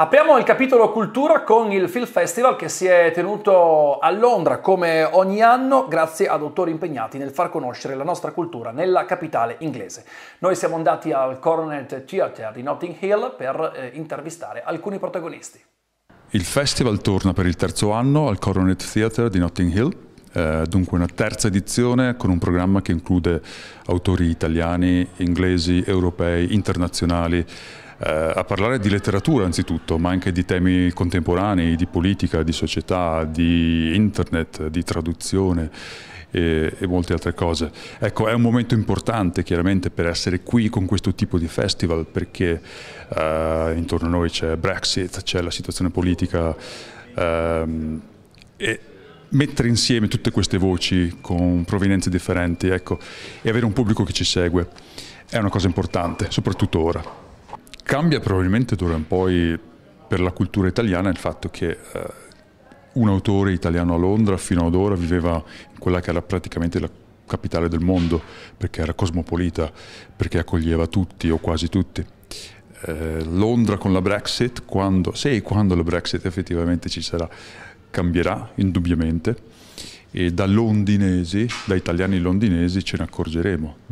Apriamo il capitolo cultura con il Film Festival che si è tenuto a Londra come ogni anno grazie ad autori impegnati nel far conoscere la nostra cultura nella capitale inglese. Noi siamo andati al Coronet Theatre di Notting Hill per eh, intervistare alcuni protagonisti. Il festival torna per il terzo anno al Coronet Theatre di Notting Hill Uh, dunque una terza edizione con un programma che include autori italiani, inglesi, europei, internazionali eh, a parlare di letteratura anzitutto, ma anche di temi contemporanei, di politica, di società, di internet, di traduzione e, e, molte altre cose. Ecco, è un momento importante chiaramente per essere qui con questo tipo di festival perché eh, intorno a noi c'è Brexit, c'è la situazione politica ehm, e mettere insieme tutte queste voci con provenienze differenti ecco, e avere un pubblico che ci segue è una cosa importante, soprattutto ora. Cambia probabilmente d'ora in poi per la cultura italiana il fatto che eh, un autore italiano a Londra fino ad ora viveva in quella che era praticamente la capitale del mondo, perché era cosmopolita, perché accoglieva tutti o quasi tutti. Eh, Londra con la Brexit, quando, se e quando la Brexit effettivamente ci sarà, cambierà indubbiamente e da londinesi, da italiani londinesi ce ne accorgeremo,